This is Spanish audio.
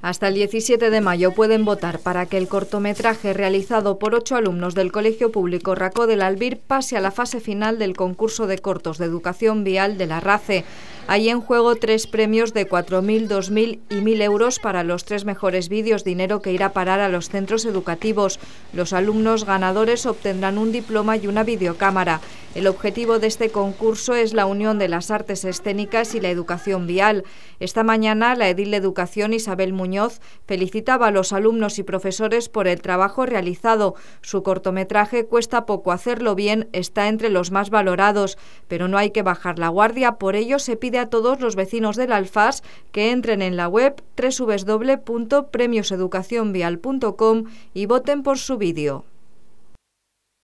Hasta el 17 de mayo pueden votar para que el cortometraje realizado por ocho alumnos del Colegio Público Racó del Albir pase a la fase final del concurso de cortos de educación vial de la RACE. Hay en juego tres premios de 4.000, 2.000 y 1.000 euros para los tres mejores vídeos, dinero que irá a parar a los centros educativos. Los alumnos ganadores obtendrán un diploma y una videocámara. El objetivo de este concurso es la unión de las artes escénicas y la educación vial. Esta mañana, la edil de Educación Isabel Muñoz felicitaba a los alumnos y profesores por el trabajo realizado. Su cortometraje Cuesta poco hacerlo bien está entre los más valorados, pero no hay que bajar la guardia. Por ello, se pide a todos los vecinos del Alfaz que entren en la web www.premioseducacionvial.com y voten por su vídeo.